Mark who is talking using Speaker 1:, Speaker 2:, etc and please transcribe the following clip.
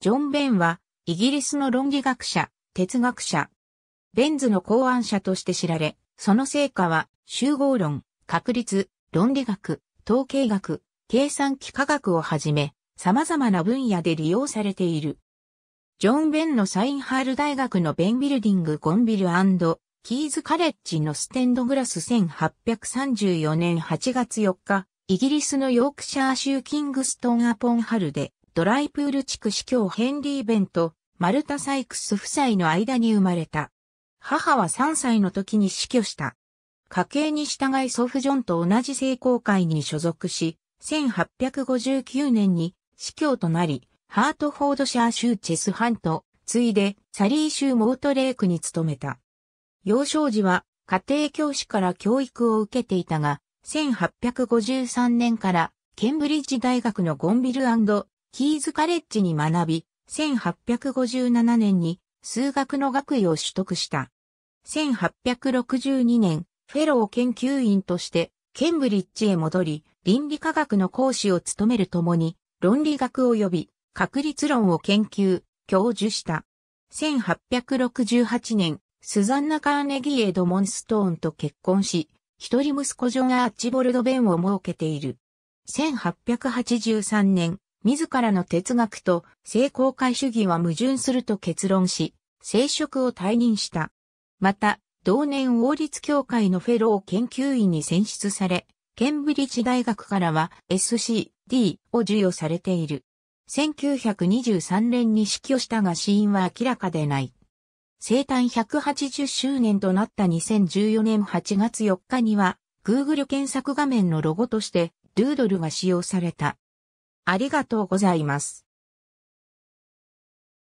Speaker 1: ジョン・ベンは、イギリスの論理学者、哲学者。ベンズの考案者として知られ、その成果は、集合論、確率、論理学、統計学、計算機科学をはじめ、様々な分野で利用されている。ジョン・ベンのサインハール大学のベンビルディング・ゴンビルキーズ・カレッジのステンドグラス1834年8月4日、イギリスのヨークシャー州キングストン・アポン・ハルで、ドライプール地区司教ヘンリー・ベント、マルタ・サイクス夫妻の間に生まれた。母は3歳の時に死去した。家計に従い祖父ジョンと同じ聖公会に所属し、1859年に司教となり、ハートフォードシャー州チェスハント、次いでサリー州モートレークに勤めた。幼少時は家庭教師から教育を受けていたが、1853年からケンブリッジ大学のゴンビルキーズカレッジに学び、1857年に数学の学位を取得した。1862年、フェロー研究員としてケンブリッジへ戻り、倫理科学の講師を務めるともに、論理学及び確率論を研究、教授した。1868年、スザンナ・カーネギー・エドモンストーンと結婚し、一人息子ジョン・アーチボルド・ベンを設けている。1883年、自らの哲学と性公開主義は矛盾すると結論し、聖職を退任した。また、同年王立協会のフェロー研究員に選出され、ケンブリッジ大学からは SCD を授与されている。1923年に死去したが死因は明らかでない。生誕180周年となった2014年8月4日には、Google 検索画面のロゴとして、ドゥードルが使用された。ありがとうございます。